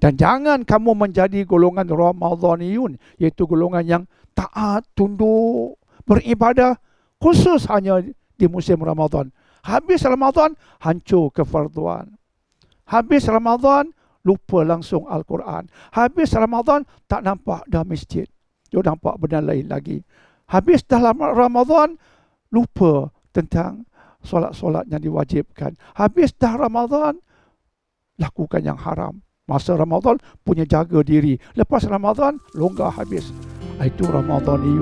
dan jangan kamu menjadi golongan Ramadhaniyun iaitu golongan yang taat, tunduk, beribadah khusus hanya di musim Ramadhan. Habis Ramadhan, hancur kefarduan. Habis Ramadhan, lupa langsung Al-Quran. Habis Ramadhan, tak nampak dah masjid. Dia nampak benda lain lagi. Habis dah Ramadhan, lupa tentang solat-solat yang diwajibkan. Habis dah Ramadhan, lakukan yang haram. Masa Ramadan punya jaga diri. Lepas Ramadan longgar habis. Itu Ramadan ni.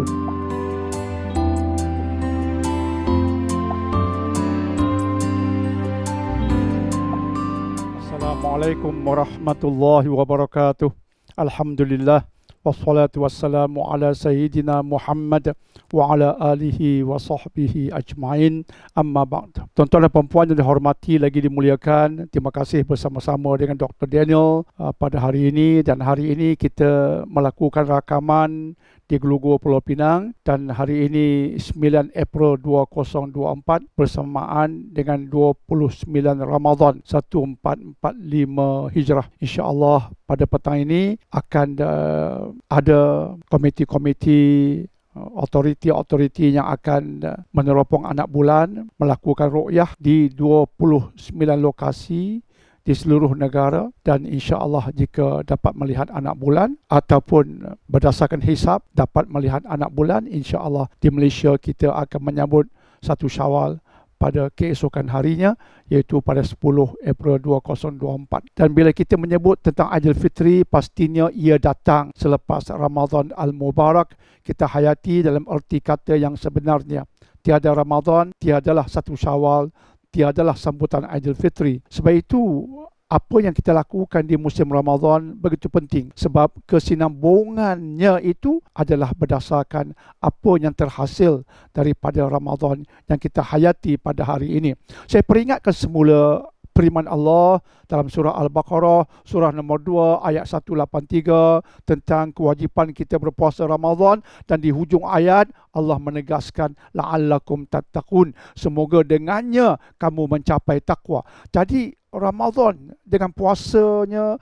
Assalamualaikum warahmatullahi wabarakatuh. Alhamdulillah wassalatu wassalamu ala sayyidina Muhammad wa ala alihi wa sahbihi ajmain amma ba'd. Tuan-tuan dan puan-puan yang dihormati lagi dimuliakan, terima kasih bersama-sama dengan Dr. Daniel uh, pada hari ini dan hari ini kita melakukan rakaman di Gelugu Pulau Pinang dan hari ini 9 April 2024 bersamaan dengan 29 Ramadan 1445 Hijrah. InsyaAllah pada petang ini akan uh, ada komiti-komiti otoriti-otoriti eh, yang akan eh, meneropong anak bulan melakukan rukyah di 29 lokasi di seluruh negara dan insya-Allah jika dapat melihat anak bulan ataupun berdasarkan hisap dapat melihat anak bulan insya-Allah di Malaysia kita akan menyambut satu Syawal pada keesokan harinya iaitu pada 10 April 2024 dan bila kita menyebut tentang Fitri pastinya ia datang selepas Ramadan al-Mubarak kita hayati dalam erti kata yang sebenarnya tiada Ramadan tiadalah satu Syawal tiadalah sambutan Aidilfitri. Sebab itu, apa yang kita lakukan di musim Ramadan begitu penting sebab kesinambungannya itu adalah berdasarkan apa yang terhasil daripada Ramadan yang kita hayati pada hari ini. Saya peringatkan semula firman Allah dalam surah Al-Baqarah surah nombor 2 ayat 183 tentang kewajipan kita berpuasa Ramadan dan di hujung ayat Allah menegaskan la'allakum tattaqun semoga dengannya kamu mencapai takwa. Jadi Ramadan dengan puasanya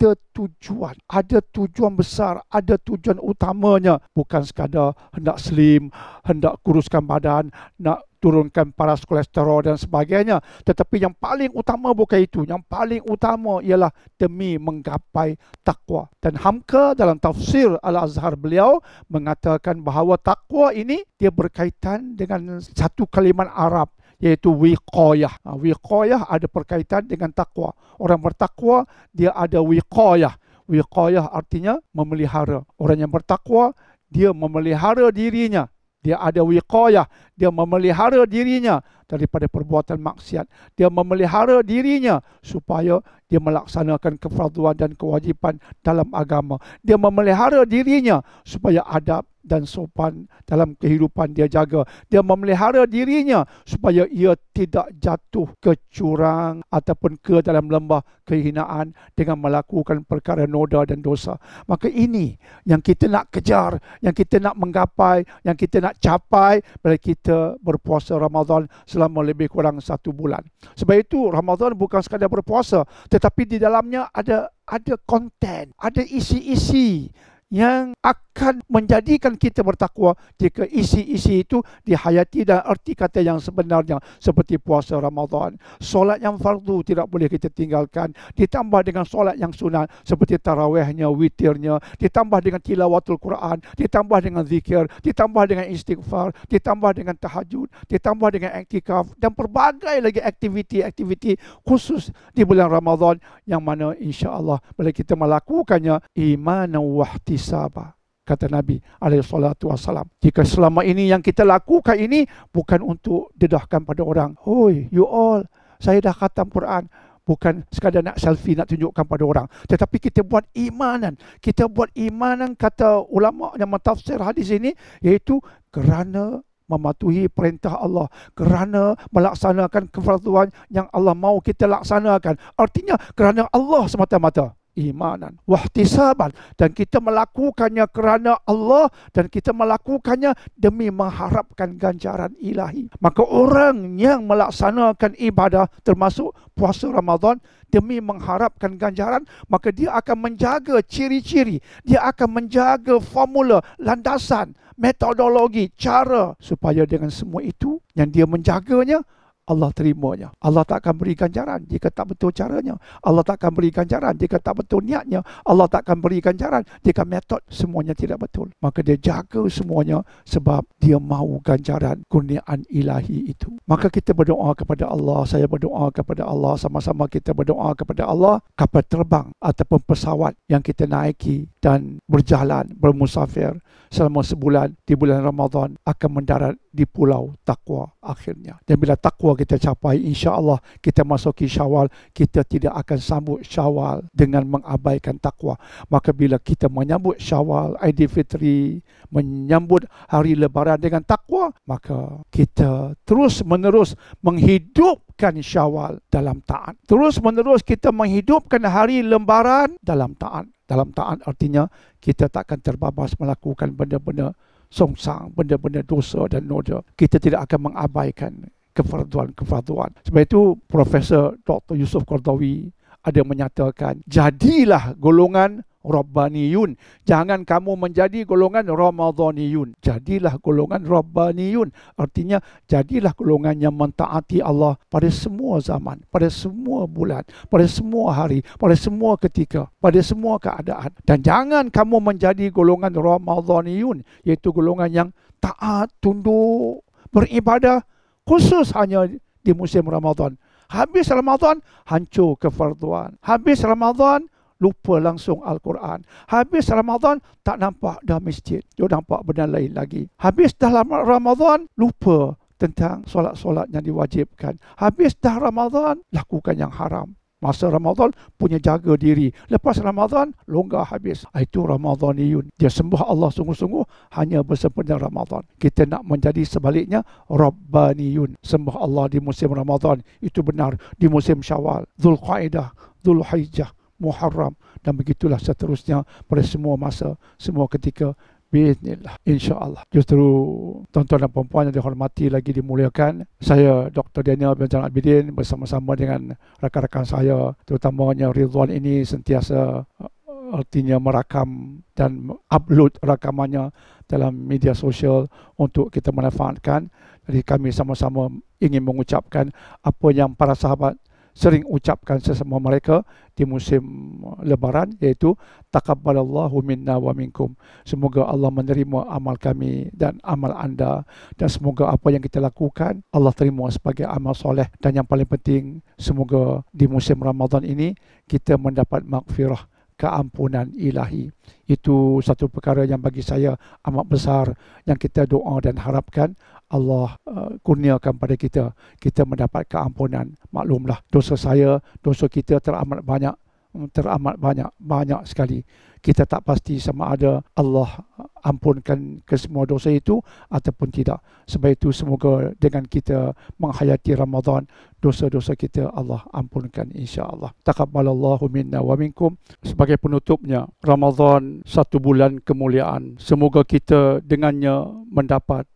ada tujuan, ada tujuan besar, ada tujuan utamanya. Bukan sekadar hendak slim, hendak kuruskan badan, nak turunkan paras kolesterol dan sebagainya. Tetapi yang paling utama bukan itu. Yang paling utama ialah demi menggapai takwa. Dan Hamka dalam tafsir Al-Azhar beliau mengatakan bahawa takwa ini dia berkaitan dengan satu kalimat Arab iaitu wiqayah. Ha, wiqayah ada perkaitan dengan takwa. Orang bertakwa dia ada wiqayah. Wiqayah artinya memelihara. Orang yang bertakwa dia memelihara dirinya. Dia ada wiqayah, dia memelihara dirinya daripada perbuatan maksiat. Dia memelihara dirinya supaya dia melaksanakan kefarduan dan kewajipan dalam agama. Dia memelihara dirinya supaya adab dan sopan dalam kehidupan dia jaga. Dia memelihara dirinya supaya ia tidak jatuh ke curang ataupun ke dalam lembah kehinaan dengan melakukan perkara noda dan dosa. Maka ini yang kita nak kejar, yang kita nak menggapai, yang kita nak capai bila kita berpuasa Ramadan selama lebih kurang satu bulan. Sebab itu Ramadan bukan sekadar berpuasa tetapi di dalamnya ada ada konten, ada isi-isi yang akan menjadikan kita bertakwa jika isi-isi itu dihayati dan erti kata yang sebenarnya seperti puasa Ramadan. Solat yang fardu tidak boleh kita tinggalkan ditambah dengan solat yang sunat seperti tarawehnya, witirnya, ditambah dengan tilawatul Quran, ditambah dengan zikir, ditambah dengan istighfar, ditambah dengan tahajud, ditambah dengan iktikaf dan berbagai lagi aktiviti-aktiviti khusus di bulan Ramadan yang mana insya-Allah bila kita melakukannya iman wahdi sabar kata Nabi alaihi salatu wasalam jika selama ini yang kita lakukan ini bukan untuk dedahkan pada orang hoi you all saya dah khatam Quran bukan sekadar nak selfie nak tunjukkan pada orang tetapi kita buat imanan kita buat imanan kata ulama yang mentafsir hadis ini iaitu kerana mematuhi perintah Allah kerana melaksanakan kefarduan yang Allah mahu kita laksanakan artinya kerana Allah semata-mata keimanan, wahtisaban dan kita melakukannya kerana Allah dan kita melakukannya demi mengharapkan ganjaran ilahi. Maka orang yang melaksanakan ibadah termasuk puasa Ramadan demi mengharapkan ganjaran, maka dia akan menjaga ciri-ciri, dia akan menjaga formula, landasan, metodologi, cara supaya dengan semua itu yang dia menjaganya Allah terimanya. Allah tak akan beri ganjaran jika tak betul caranya. Allah tak akan beri ganjaran jika tak betul niatnya. Allah tak akan beri ganjaran jika metod semuanya tidak betul. Maka dia jaga semuanya sebab dia mahu ganjaran kurniaan ilahi itu. Maka kita berdoa kepada Allah. Saya berdoa kepada Allah. Sama-sama kita berdoa kepada Allah. Kapal terbang ataupun pesawat yang kita naiki dan berjalan, bermusafir selama sebulan di bulan Ramadan akan mendarat di pulau takwa akhirnya. Dan bila takwa kita capai insya-Allah kita masuki Syawal kita tidak akan sambut Syawal dengan mengabaikan takwa maka bila kita menyambut Syawal Aidilfitri menyambut hari lebaran dengan takwa maka kita terus menerus menghidupkan Syawal dalam taat terus menerus kita menghidupkan hari Lebaran dalam taat dalam taat artinya kita takkan terbabas melakukan benda-benda songsang, benda-benda dosa dan noda. Kita tidak akan mengabaikan keperduan-keperduan. Sebab itu Profesor Dr. Yusuf Kordawi ada menyatakan, jadilah golongan Rabbaniyun. Jangan kamu menjadi golongan Ramadhaniyun. Jadilah golongan Rabbaniyun. Artinya, jadilah golongan yang mentaati Allah pada semua zaman, pada semua bulan, pada semua hari, pada semua ketika, pada semua keadaan. Dan jangan kamu menjadi golongan Ramadhaniyun, iaitu golongan yang taat, tunduk, beribadah, khusus hanya di musim Ramadan. Habis Ramadan, hancur kefarduan. Habis Ramadan, lupa langsung Al-Quran. Habis Ramadan, tak nampak dah masjid. Dia nampak benda lain lagi. Habis dah Ramadan, lupa tentang solat-solat yang diwajibkan. Habis dah Ramadan, lakukan yang haram. Masa Ramadhan punya jaga diri. Lepas Ramadan longgar habis. Itu Ramadaniyun. Dia sembah Allah sungguh-sungguh hanya bersempena Ramadhan. Kita nak menjadi sebaliknya Rabbaniyun. Sembah Allah di musim Ramadhan Itu benar. Di musim Syawal, Zulqaidah, Zulhijjah, Muharram dan begitulah seterusnya pada semua masa, semua ketika Bismillah InsyaAllah Justru Tuan-tuan dan perempuan yang dihormati lagi dimuliakan Saya Dr. Daniel bin Zainal Abidin Bersama-sama dengan rakan-rakan saya Terutamanya Ridwan ini sentiasa Artinya uh, merakam dan upload rakamannya Dalam media sosial untuk kita manfaatkan Jadi kami sama-sama ingin mengucapkan Apa yang para sahabat sering ucapkan sesama mereka di musim eh, lebaran iaitu takabbalallahu minna wa minkum semoga Allah menerima amal kami dan amal anda dan semoga apa yang kita lakukan Allah terima sebagai amal soleh dan yang paling penting semoga di musim Ramadan ini kita mendapat maghfirah keampunan ilahi. Itu satu perkara yang bagi saya amat besar yang kita doa dan harapkan Allah uh, kurniakan pada kita. Kita mendapat keampunan. Maklumlah dosa saya, dosa kita teramat banyak. Mm, teramat banyak, banyak sekali kita tak pasti sama ada Allah ampunkan ke semua dosa itu ataupun tidak. Sebab itu semoga dengan kita menghayati Ramadan, dosa-dosa kita Allah ampunkan insya-Allah. Taqabbalallahu minna wa minkum. Sebagai penutupnya, Ramadan satu bulan kemuliaan. Semoga kita dengannya mendapat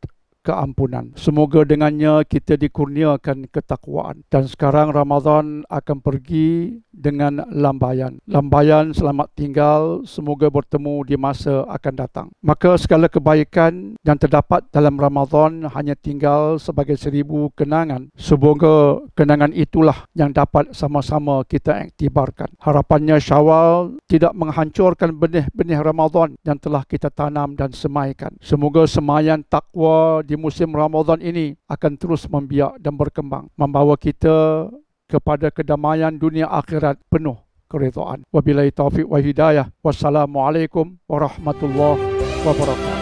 keampunan. Semoga dengannya kita dikurniakan ketakwaan. Dan sekarang Ramadan akan pergi dengan lambayan. Lambayan selamat tinggal, semoga bertemu di masa akan datang. Maka segala kebaikan yang terdapat dalam Ramadan hanya tinggal sebagai seribu kenangan. Semoga kenangan itulah yang dapat sama-sama kita aktibarkan. Harapannya Syawal tidak menghancurkan benih-benih Ramadan yang telah kita tanam dan semaikan. Semoga semayan takwa di di musim Ramadan ini akan terus membiak dan berkembang membawa kita kepada kedamaian dunia akhirat penuh keridhaan wabillahi taufik wa hidayah wassalamualaikum warahmatullahi wabarakatuh